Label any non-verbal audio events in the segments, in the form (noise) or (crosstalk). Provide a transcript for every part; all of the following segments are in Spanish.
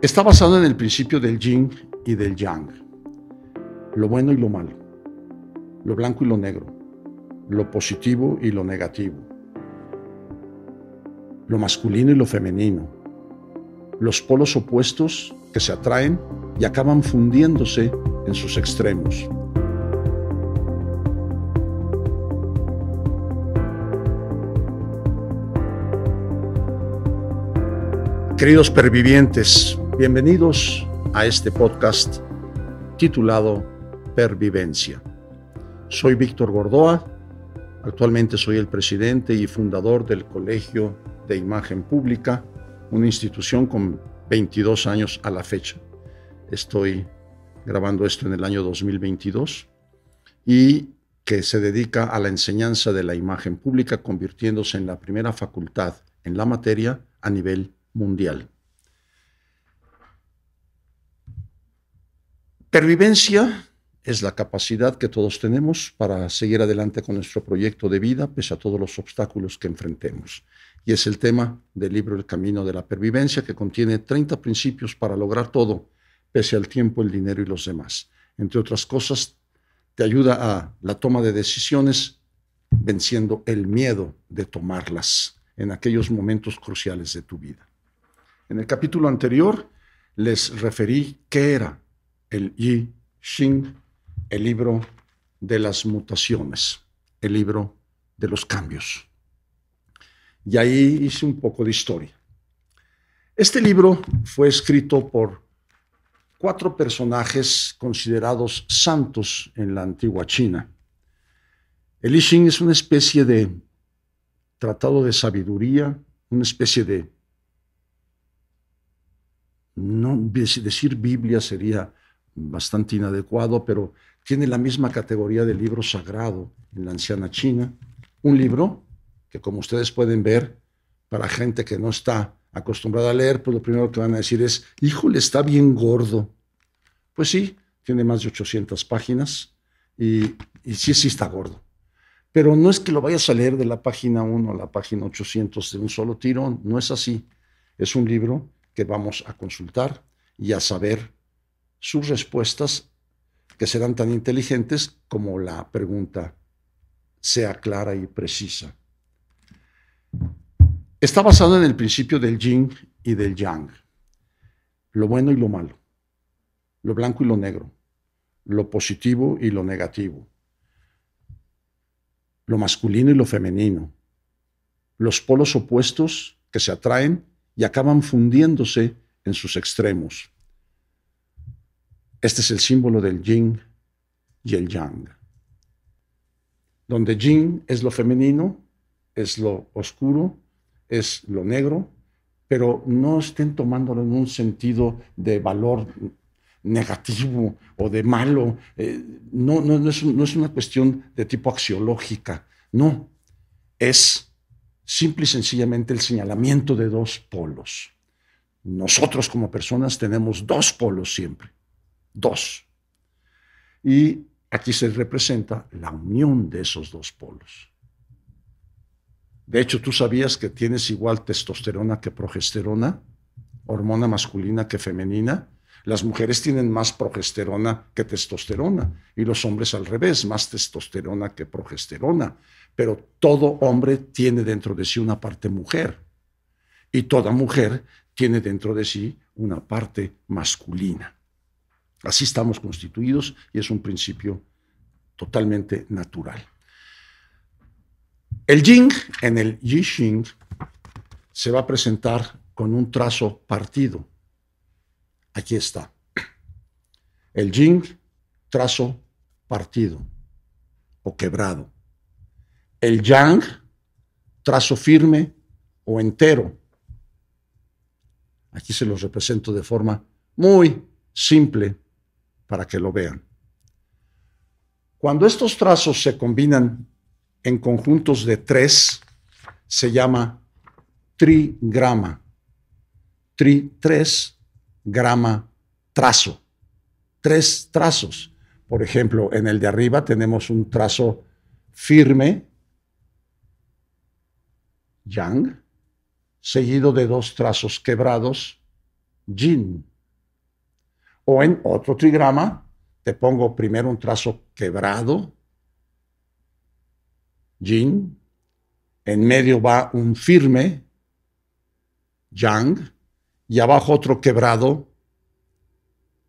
Está basado en el principio del yin y del yang, lo bueno y lo malo, lo blanco y lo negro, lo positivo y lo negativo, lo masculino y lo femenino, los polos opuestos que se atraen y acaban fundiéndose en sus extremos. Queridos pervivientes, Bienvenidos a este podcast titulado Pervivencia. Soy Víctor Gordoa, actualmente soy el presidente y fundador del Colegio de Imagen Pública, una institución con 22 años a la fecha. Estoy grabando esto en el año 2022 y que se dedica a la enseñanza de la imagen pública, convirtiéndose en la primera facultad en la materia a nivel mundial. Pervivencia es la capacidad que todos tenemos para seguir adelante con nuestro proyecto de vida pese a todos los obstáculos que enfrentemos. Y es el tema del libro El Camino de la Pervivencia, que contiene 30 principios para lograr todo, pese al tiempo, el dinero y los demás. Entre otras cosas, te ayuda a la toma de decisiones venciendo el miedo de tomarlas en aquellos momentos cruciales de tu vida. En el capítulo anterior les referí qué era el Yi Xing, el libro de las mutaciones, el libro de los cambios. Y ahí hice un poco de historia. Este libro fue escrito por cuatro personajes considerados santos en la antigua China. El I es una especie de tratado de sabiduría, una especie de, no decir Biblia sería bastante inadecuado, pero tiene la misma categoría de libro sagrado en la anciana China. Un libro que, como ustedes pueden ver, para gente que no está acostumbrada a leer, pues lo primero que van a decir es, híjole, está bien gordo. Pues sí, tiene más de 800 páginas y, y sí, sí está gordo. Pero no es que lo vayas a leer de la página 1 a la página 800 de un solo tirón, no es así. Es un libro que vamos a consultar y a saber sus respuestas que serán tan inteligentes como la pregunta sea clara y precisa. Está basado en el principio del yin y del yang, lo bueno y lo malo, lo blanco y lo negro, lo positivo y lo negativo, lo masculino y lo femenino, los polos opuestos que se atraen y acaban fundiéndose en sus extremos. Este es el símbolo del yin y el yang. Donde yin es lo femenino, es lo oscuro, es lo negro, pero no estén tomándolo en un sentido de valor negativo o de malo. Eh, no, es, no es una cuestión de tipo axiológica, no. Es simple y sencillamente el señalamiento de dos polos. Nosotros como personas tenemos dos polos siempre dos. Y aquí se representa la unión de esos dos polos. De hecho, tú sabías que tienes igual testosterona que progesterona, hormona masculina que femenina. Las mujeres tienen más progesterona que testosterona y los hombres al revés, más testosterona que progesterona. Pero todo hombre tiene dentro de sí una parte mujer y toda mujer tiene dentro de sí una parte masculina. Así estamos constituidos y es un principio totalmente natural. El Jing en el Yixing se va a presentar con un trazo partido. Aquí está. El Jing, trazo partido o quebrado. El Yang, trazo firme o entero. Aquí se los represento de forma muy simple para que lo vean. Cuando estos trazos se combinan en conjuntos de tres, se llama trigrama. Tri, tres, grama, trazo. Tres trazos. Por ejemplo, en el de arriba tenemos un trazo firme, yang, seguido de dos trazos quebrados, yin. O en otro trigrama, te pongo primero un trazo quebrado, yin, en medio va un firme, yang, y abajo otro quebrado,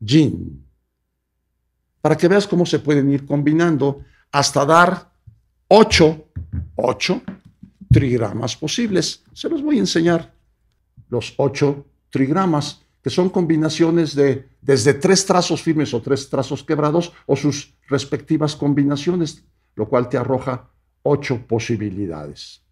yin. Para que veas cómo se pueden ir combinando hasta dar ocho, ocho trigramas posibles. Se los voy a enseñar, los ocho trigramas que son combinaciones de desde tres trazos firmes o tres trazos quebrados o sus respectivas combinaciones, lo cual te arroja ocho posibilidades.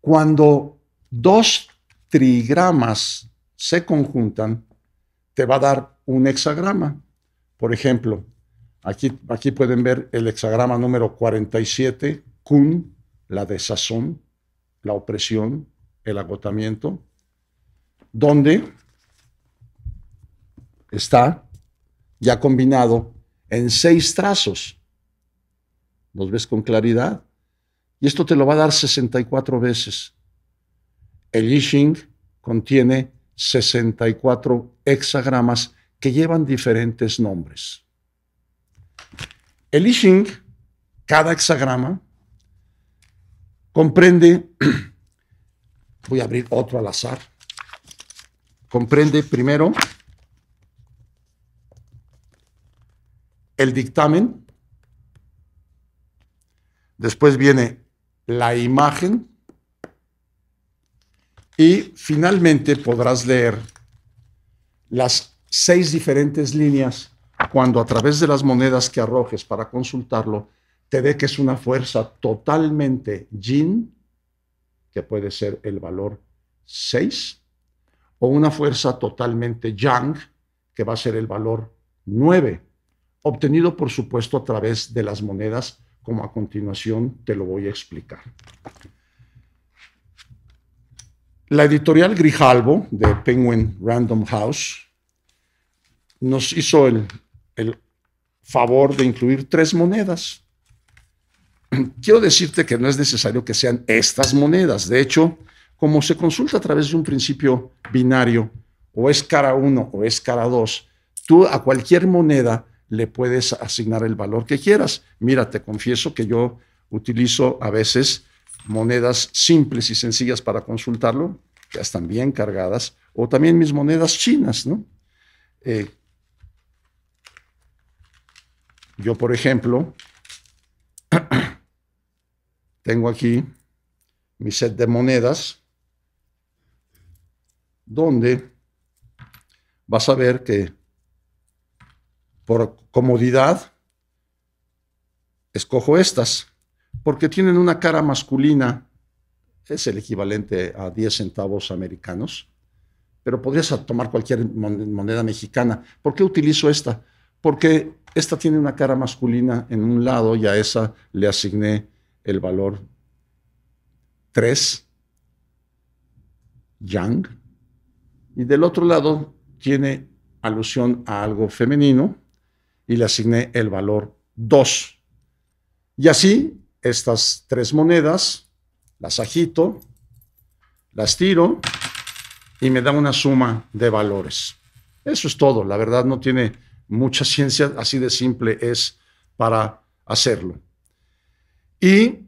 Cuando dos trigramas se conjuntan, te va a dar un hexagrama. Por ejemplo, aquí, aquí pueden ver el hexagrama número 47, Kun, la desazón, la opresión, el agotamiento, donde está ya combinado en seis trazos. ¿Los ves con claridad? Y esto te lo va a dar 64 veces. El I contiene 64 hexagramas que llevan diferentes nombres. El I cada hexagrama, comprende, (clears throat) voy a abrir otro al azar, comprende primero el dictamen, después viene la imagen y finalmente podrás leer las seis diferentes líneas cuando a través de las monedas que arrojes para consultarlo te dé que es una fuerza totalmente yin, que puede ser el valor 6, o una fuerza totalmente yang, que va a ser el valor 9, obtenido por supuesto a través de las monedas, como a continuación te lo voy a explicar. La editorial Grijalbo de Penguin Random House nos hizo el, el favor de incluir tres monedas. Quiero decirte que no es necesario que sean estas monedas. De hecho, como se consulta a través de un principio binario, o es cara 1 o es cara 2, tú a cualquier moneda le puedes asignar el valor que quieras. Mira, te confieso que yo utilizo a veces monedas simples y sencillas para consultarlo, que están bien cargadas, o también mis monedas chinas, ¿no? Eh, yo, por ejemplo, (clears throat) tengo aquí mi set de monedas donde vas a ver que por comodidad escojo estas, porque tienen una cara masculina, es el equivalente a 10 centavos americanos, pero podrías tomar cualquier moneda mexicana. ¿Por qué utilizo esta? Porque esta tiene una cara masculina en un lado y a esa le asigné el valor 3, yang, y del otro lado tiene alusión a algo femenino y le asigné el valor 2. Y así, estas tres monedas las agito, las tiro y me da una suma de valores. Eso es todo, la verdad no tiene mucha ciencia, así de simple es para hacerlo. Y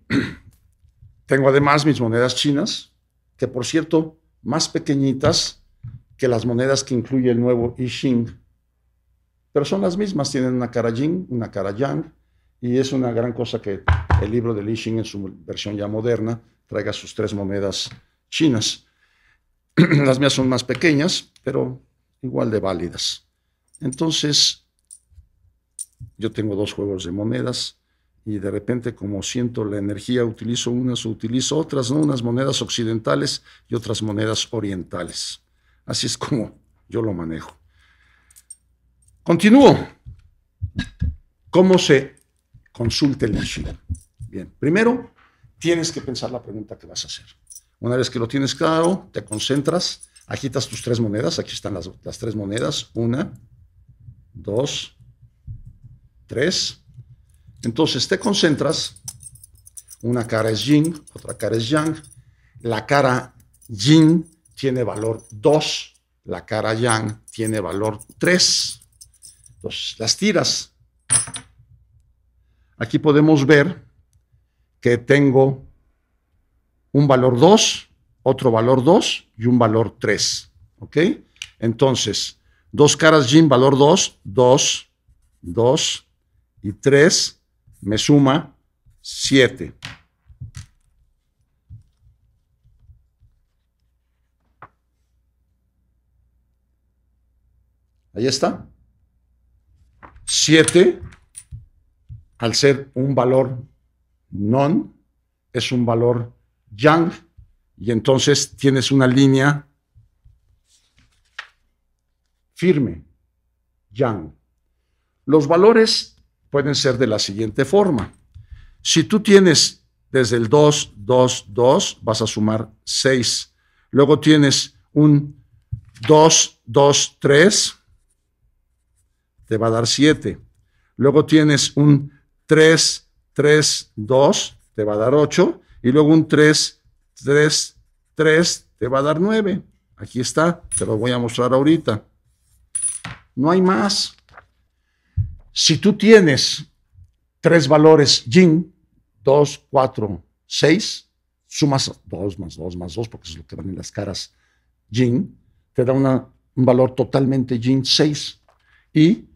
(clears throat) tengo además mis monedas chinas, que por cierto, más pequeñitas que las monedas que incluye el nuevo I pero son las mismas, tienen una cara Yin, una cara Yang, y es una gran cosa que el libro de Li en su versión ya moderna traiga sus tres monedas chinas. (clears throat) Las mías son más pequeñas, pero igual de válidas. Entonces, yo tengo dos juegos de monedas y de repente como siento la energía, utilizo unas, utilizo otras, ¿no? unas monedas occidentales y otras monedas orientales. Así es como yo lo manejo. Continúo. ¿Cómo se consulta el yin? Bien, primero tienes que pensar la pregunta que vas a hacer. Una vez que lo tienes claro, te concentras, agitas tus tres monedas. Aquí están las, las tres monedas. Una, dos, tres. Entonces te concentras. Una cara es yin, otra cara es yang. La cara yin tiene valor 2, la cara yang tiene valor 3. Entonces, las tiras. Aquí podemos ver que tengo un valor 2, otro valor 2 y un valor 3. ¿Ok? Entonces, dos caras yin, valor 2, 2, 2 y 3 me suma 7. Ahí está. 7, al ser un valor non, es un valor yang, y entonces tienes una línea firme, yang. Los valores pueden ser de la siguiente forma. Si tú tienes desde el 2, 2, 2, vas a sumar 6. Luego tienes un 2, 2, 3 te va a dar 7. Luego tienes un 3, 3, 2, te va a dar 8. Y luego un 3, 3, 3, te va a dar 9. Aquí está, te lo voy a mostrar ahorita. No hay más. Si tú tienes tres valores yin, 2, 4, 6, sumas 2 más 2 más 2, porque es lo que van en las caras yin, te da una, un valor totalmente yin 6. Y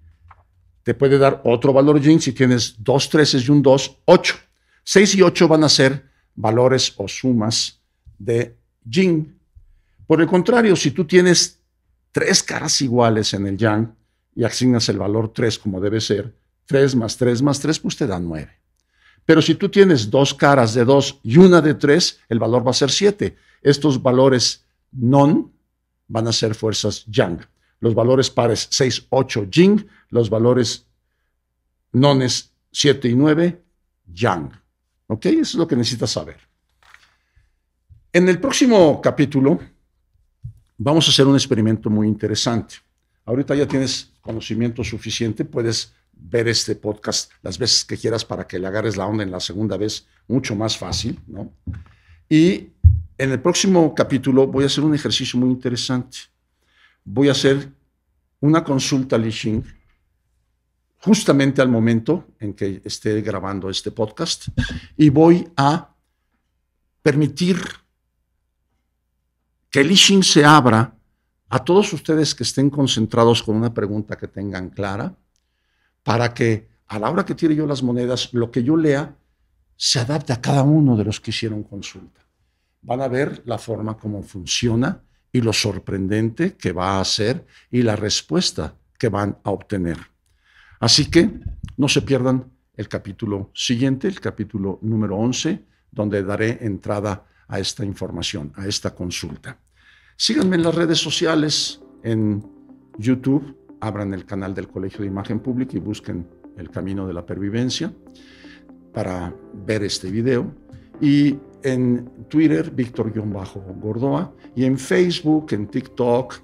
te puede dar otro valor yin. Si tienes dos treses y un dos, ocho. Seis y ocho van a ser valores o sumas de yin. Por el contrario, si tú tienes tres caras iguales en el yang y asignas el valor 3 como debe ser, tres más tres más tres, pues te da nueve. Pero si tú tienes dos caras de dos y una de tres, el valor va a ser siete. Estos valores non van a ser fuerzas yang los valores pares 6, 8, ying. los valores nones 7 y 9, Yang. ¿Ok? Eso es lo que necesitas saber. En el próximo capítulo vamos a hacer un experimento muy interesante. Ahorita ya tienes conocimiento suficiente, puedes ver este podcast las veces que quieras para que le agarres la onda en la segunda vez, mucho más fácil, ¿no? Y en el próximo capítulo voy a hacer un ejercicio muy interesante voy a hacer una consulta a justamente al momento en que esté grabando este podcast y voy a permitir que el Xing se abra a todos ustedes que estén concentrados con una pregunta que tengan clara para que a la hora que tire yo las monedas, lo que yo lea se adapte a cada uno de los que hicieron consulta. Van a ver la forma como funciona y lo sorprendente que va a ser y la respuesta que van a obtener. Así que no se pierdan el capítulo siguiente, el capítulo número 11, donde daré entrada a esta información, a esta consulta. Síganme en las redes sociales, en YouTube, abran el canal del Colegio de Imagen Pública y busquen el camino de la pervivencia para ver este video. Y en Twitter, Víctor-Gordoa, y en Facebook, en TikTok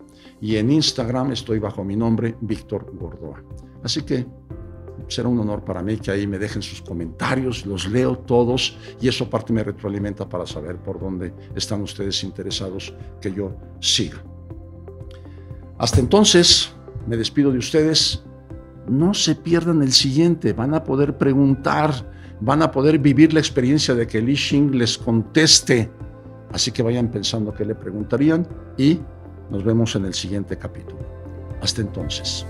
y en Instagram estoy bajo mi nombre, Víctor Gordoa. Así que será un honor para mí que ahí me dejen sus comentarios, los leo todos y eso parte me retroalimenta para saber por dónde están ustedes interesados que yo siga. Hasta entonces, me despido de ustedes. No se pierdan el siguiente, van a poder preguntar van a poder vivir la experiencia de que Li Xing les conteste. Así que vayan pensando qué le preguntarían y nos vemos en el siguiente capítulo. Hasta entonces.